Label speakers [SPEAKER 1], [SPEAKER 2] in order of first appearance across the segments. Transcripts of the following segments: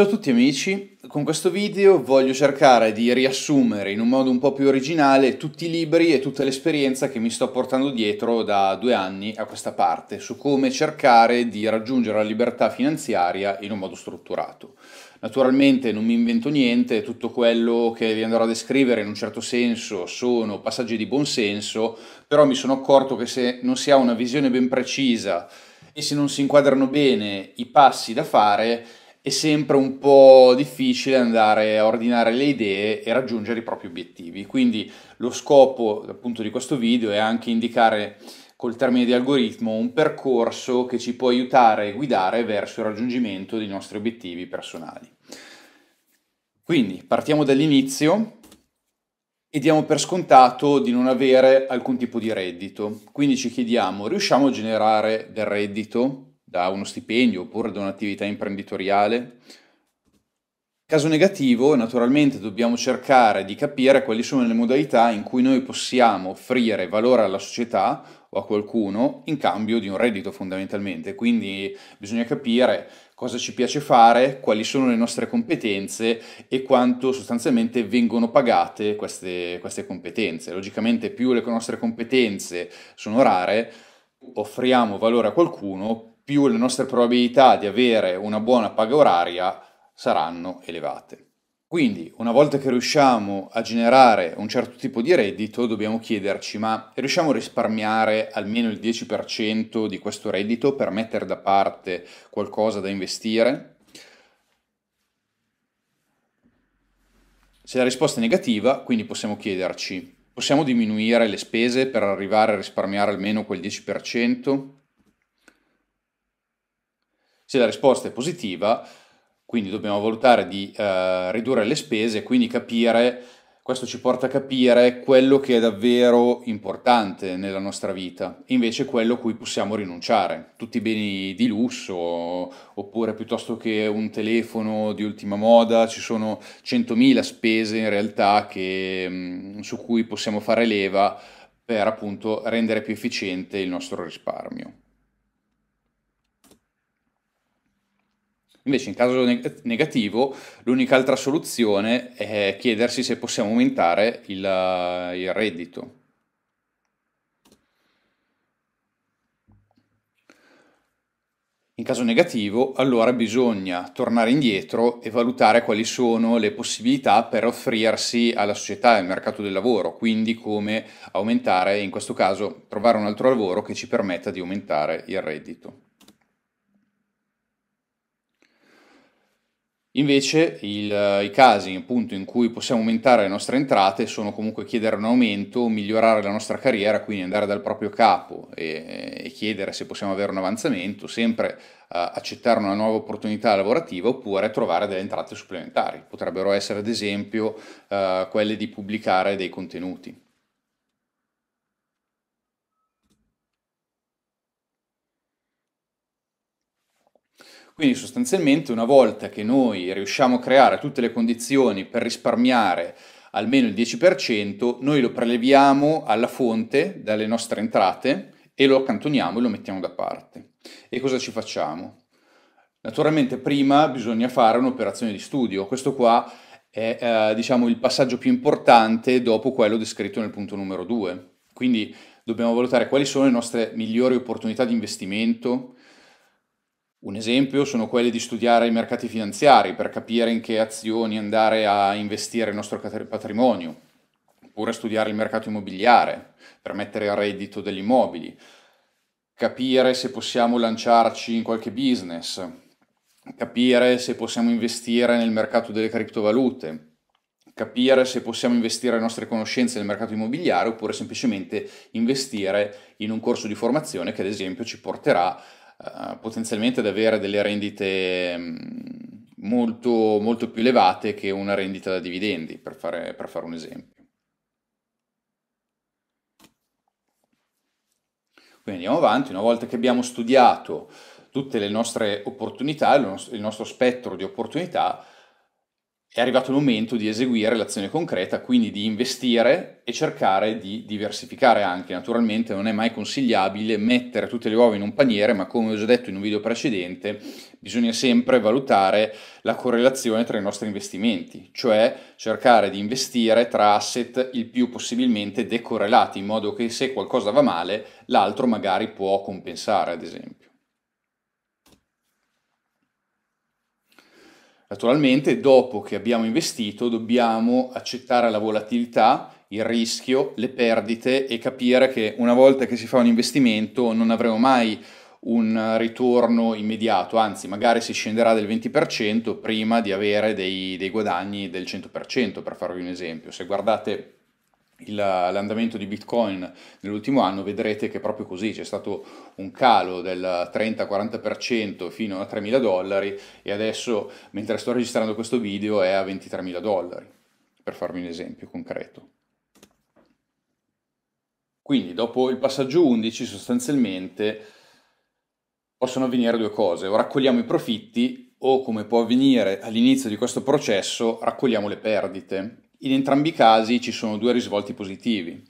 [SPEAKER 1] Ciao a tutti amici, con questo video voglio cercare di riassumere in un modo un po' più originale tutti i libri e tutta l'esperienza che mi sto portando dietro da due anni a questa parte su come cercare di raggiungere la libertà finanziaria in un modo strutturato. Naturalmente non mi invento niente, tutto quello che vi andrò a descrivere in un certo senso sono passaggi di buonsenso, però mi sono accorto che se non si ha una visione ben precisa e se non si inquadrano bene i passi da fare, è sempre un po' difficile andare a ordinare le idee e raggiungere i propri obiettivi. Quindi lo scopo appunto di questo video è anche indicare col termine di algoritmo un percorso che ci può aiutare e guidare verso il raggiungimento dei nostri obiettivi personali. Quindi partiamo dall'inizio e diamo per scontato di non avere alcun tipo di reddito. Quindi ci chiediamo, riusciamo a generare del reddito? da uno stipendio oppure da un'attività imprenditoriale. Caso negativo, naturalmente dobbiamo cercare di capire quali sono le modalità in cui noi possiamo offrire valore alla società o a qualcuno in cambio di un reddito fondamentalmente, quindi bisogna capire cosa ci piace fare, quali sono le nostre competenze e quanto sostanzialmente vengono pagate queste, queste competenze. Logicamente più le nostre competenze sono rare, offriamo valore a qualcuno, più le nostre probabilità di avere una buona paga oraria saranno elevate. Quindi, una volta che riusciamo a generare un certo tipo di reddito, dobbiamo chiederci, ma riusciamo a risparmiare almeno il 10% di questo reddito per mettere da parte qualcosa da investire? Se la risposta è negativa, quindi possiamo chiederci, possiamo diminuire le spese per arrivare a risparmiare almeno quel 10%? Se la risposta è positiva, quindi dobbiamo valutare di eh, ridurre le spese e quindi capire, questo ci porta a capire quello che è davvero importante nella nostra vita, invece quello a cui possiamo rinunciare, tutti i beni di lusso, oppure piuttosto che un telefono di ultima moda, ci sono 100.000 spese in realtà che, mm, su cui possiamo fare leva per appunto rendere più efficiente il nostro risparmio. Invece in caso negativo l'unica altra soluzione è chiedersi se possiamo aumentare il, il reddito. In caso negativo, allora bisogna tornare indietro e valutare quali sono le possibilità per offrirsi alla società e al mercato del lavoro, quindi come aumentare, in questo caso, trovare un altro lavoro che ci permetta di aumentare il reddito. Invece il, eh, i casi appunto, in cui possiamo aumentare le nostre entrate sono comunque chiedere un aumento, migliorare la nostra carriera, quindi andare dal proprio capo e, eh, e chiedere se possiamo avere un avanzamento, sempre eh, accettare una nuova opportunità lavorativa oppure trovare delle entrate supplementari. Potrebbero essere ad esempio quelle di pubblicare dei contenuti. Quindi sostanzialmente una volta che noi riusciamo a creare tutte le condizioni per risparmiare almeno il 10%, noi lo preleviamo alla fonte dalle nostre entrate e lo accantoniamo e lo mettiamo da parte. E cosa ci facciamo? Naturalmente prima bisogna fare un'operazione di studio, questo qua è eh, diciamo, il passaggio più importante dopo quello descritto nel punto numero 2. Quindi dobbiamo valutare quali sono le nostre migliori opportunità di investimento, un esempio sono quelli di studiare i mercati finanziari per capire in che azioni andare a investire il nostro patrimonio, oppure studiare il mercato immobiliare per mettere a reddito degli immobili, capire se possiamo lanciarci in qualche business, capire se possiamo investire nel mercato delle criptovalute, capire se possiamo investire le nostre conoscenze nel mercato immobiliare oppure semplicemente investire in un corso di formazione che ad esempio ci porterà eh, potenzialmente ad avere delle rendite mm, molto, molto, più elevate che una rendita da dividendi, per fare, per fare un esempio. Quindi andiamo avanti, una volta che abbiamo studiato tutte le nostre opportunità, il nostro spettro di opportunità, è arrivato il momento di eseguire l'azione concreta, quindi di investire e cercare di diversificare anche. Naturalmente non è mai consigliabile mettere tutte le uova in un paniere, ma come ho già detto in un video precedente, bisogna sempre valutare la correlazione tra i nostri investimenti, cioè cercare di investire tra asset il più possibilmente decorrelati, in modo che se qualcosa va male, l'altro magari può compensare, ad esempio. Naturalmente dopo che abbiamo investito dobbiamo accettare la volatilità, il rischio, le perdite e capire che una volta che si fa un investimento non avremo mai un ritorno immediato, anzi magari si scenderà del 20% prima di avere dei, dei guadagni del 100%, per farvi un esempio. Se guardate l'andamento di Bitcoin nell'ultimo anno, vedrete che è proprio così, c'è stato un calo del 30-40% fino a 3.000 dollari e adesso, mentre sto registrando questo video, è a 23.000 dollari, per farvi un esempio concreto. Quindi dopo il passaggio 11 sostanzialmente possono avvenire due cose, o raccogliamo i profitti o come può avvenire all'inizio di questo processo raccogliamo le perdite in entrambi i casi ci sono due risvolti positivi.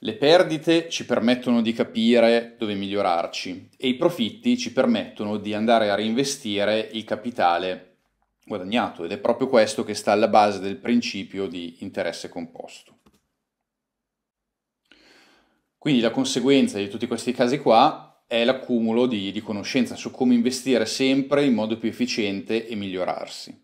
[SPEAKER 1] Le perdite ci permettono di capire dove migliorarci e i profitti ci permettono di andare a reinvestire il capitale guadagnato ed è proprio questo che sta alla base del principio di interesse composto. Quindi la conseguenza di tutti questi casi qua è l'accumulo di, di conoscenza su come investire sempre in modo più efficiente e migliorarsi.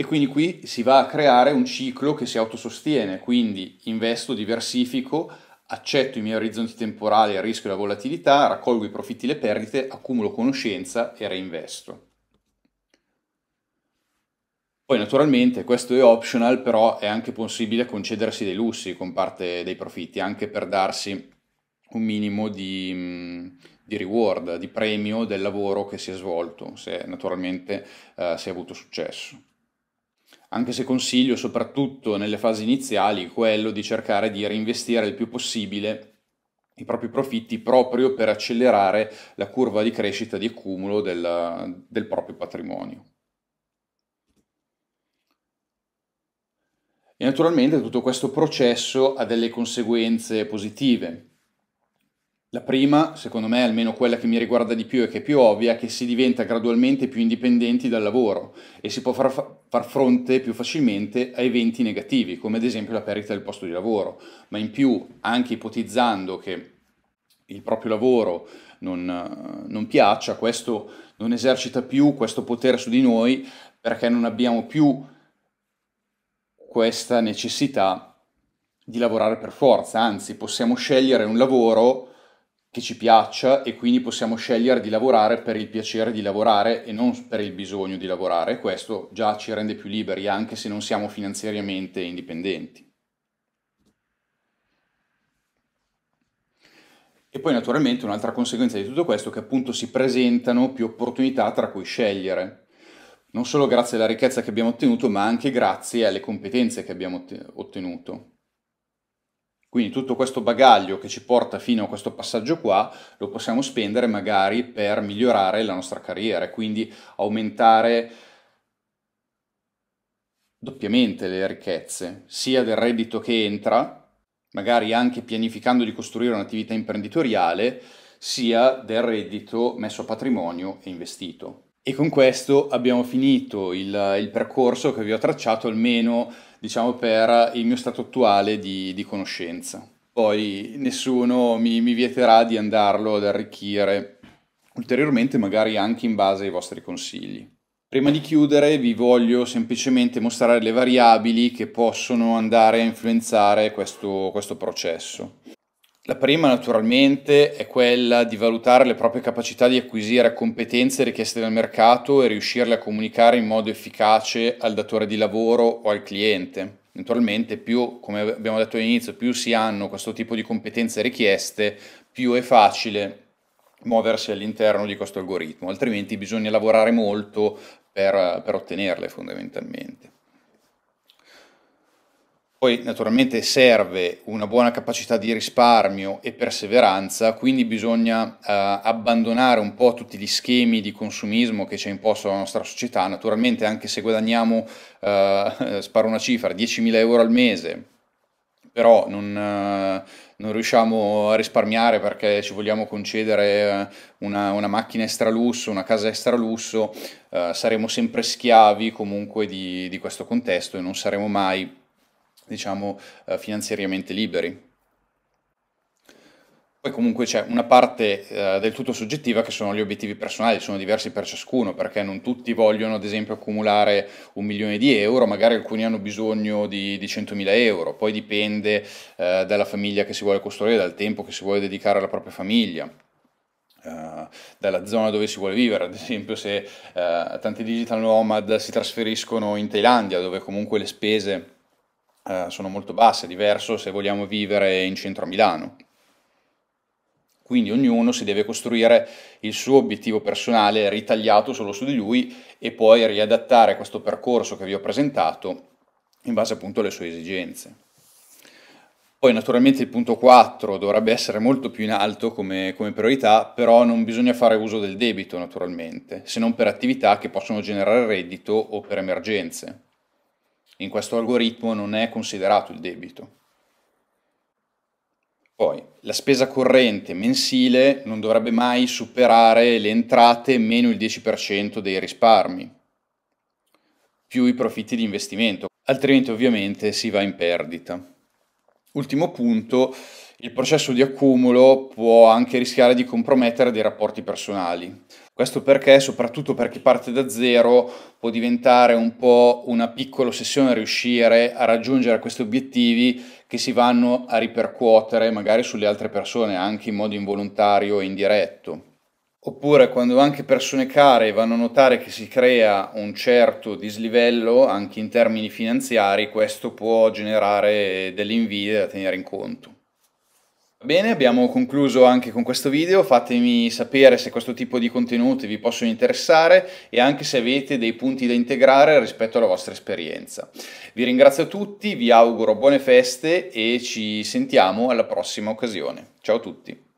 [SPEAKER 1] E quindi qui si va a creare un ciclo che si autosostiene, quindi investo, diversifico, accetto i miei orizzonti temporali a rischio e la volatilità, raccolgo i profitti e le perdite, accumulo conoscenza e reinvesto. Poi naturalmente questo è optional, però è anche possibile concedersi dei lussi con parte dei profitti, anche per darsi un minimo di, mm, di reward, di premio del lavoro che si è svolto, se naturalmente eh, si è avuto successo anche se consiglio soprattutto nelle fasi iniziali quello di cercare di reinvestire il più possibile i propri profitti proprio per accelerare la curva di crescita di accumulo del, del proprio patrimonio. E naturalmente tutto questo processo ha delle conseguenze positive, la prima, secondo me, almeno quella che mi riguarda di più e che è più ovvia, è che si diventa gradualmente più indipendenti dal lavoro e si può far, fa- far, fronte più facilmente a eventi negativi, come ad esempio la perdita del posto di lavoro, ma in più anche ipotizzando che il proprio lavoro non, non piaccia, questo non esercita più questo potere su di noi perché non abbiamo più questa necessità di lavorare per forza, anzi possiamo scegliere un lavoro che ci piaccia e quindi possiamo scegliere di lavorare per il piacere di lavorare e non per il bisogno di lavorare. Questo già ci rende più liberi anche se non siamo finanziariamente indipendenti. E poi naturalmente un'altra conseguenza di tutto questo è che appunto si presentano più opportunità tra cui scegliere, non solo grazie alla ricchezza che abbiamo ottenuto ma anche grazie alle competenze che abbiamo ottenuto. Quindi tutto questo bagaglio che ci porta fino a questo passaggio qua lo possiamo spendere magari per migliorare la nostra carriera, quindi aumentare doppiamente le ricchezze, sia del reddito che entra, magari anche pianificando di costruire un'attività imprenditoriale, sia del reddito messo a patrimonio e investito. E con questo abbiamo finito il, il percorso che vi ho tracciato almeno diciamo, per il mio stato attuale di, di conoscenza. Poi nessuno mi, mi vieterà di andarlo ad arricchire ulteriormente, magari anche in base ai vostri consigli. Prima di chiudere vi voglio semplicemente mostrare le variabili che possono andare a influenzare questo, questo processo. La prima naturalmente è quella di valutare le proprie capacità di acquisire competenze richieste dal mercato e riuscirle a comunicare in modo efficace al datore di lavoro o al cliente. Naturalmente più, come abbiamo detto all'inizio, più si hanno questo tipo di competenze richieste, più è facile muoversi all'interno di questo algoritmo, altrimenti bisogna lavorare molto per, per ottenerle fondamentalmente. Poi naturalmente serve una buona capacità di risparmio e perseveranza, quindi bisogna eh, abbandonare un po' tutti gli schemi di consumismo che ci ha imposto la nostra società. Naturalmente anche se guadagniamo, eh, sparo una cifra, 10.000 euro al mese, però non, eh, non, riusciamo a risparmiare perché ci vogliamo concedere eh, una, una macchina lusso, una casa extralusso, eh, saremo sempre schiavi comunque di, di questo contesto e non saremo mai diciamo, eh, finanziariamente liberi. Poi comunque c'è una parte eh, del tutto soggettiva che sono gli obiettivi personali, sono diversi per ciascuno, perché non tutti vogliono ad esempio accumulare un milione di euro, magari alcuni hanno bisogno di, di 100.000 euro, poi dipende eh, dalla famiglia che si vuole costruire, dal tempo che si vuole dedicare alla propria famiglia. Uh, dalla zona dove si vuole vivere, ad esempio se uh, tanti digital nomad si trasferiscono in Thailandia dove comunque le spese eh, sono molto basse, è diverso se vogliamo vivere in centro a Milano. Quindi ognuno si deve costruire il suo obiettivo personale ritagliato solo su di lui e poi riadattare questo percorso che vi ho presentato in base appunto alle sue esigenze. Poi naturalmente il punto 4 dovrebbe essere molto più in alto come, come, priorità, però non bisogna fare uso del debito naturalmente, se non per attività che possono generare reddito o per emergenze in questo algoritmo non è considerato il debito. Poi la spesa corrente mensile non dovrebbe mai superare le entrate meno il 10% dei risparmi, più i profitti di investimento, altrimenti ovviamente si va in perdita. Ultimo punto, il processo di accumulo può anche rischiare di compromettere dei rapporti personali. Questo perché, soprattutto per chi parte da zero, può diventare un po' una piccola ossessione riuscire a raggiungere questi obiettivi che si vanno a ripercuotere magari sulle altre persone, anche in modo involontario e indiretto. Oppure quando anche persone care vanno a notare che si crea un certo dislivello anche in termini finanziari, questo può generare delle invidie da tenere in conto. Bene, abbiamo concluso anche con questo video, fatemi sapere se questo tipo di contenuti vi possono interessare e anche se avete dei punti da integrare rispetto alla vostra esperienza. Vi ringrazio tutti, vi auguro buone feste e ci sentiamo alla prossima occasione. Ciao a tutti!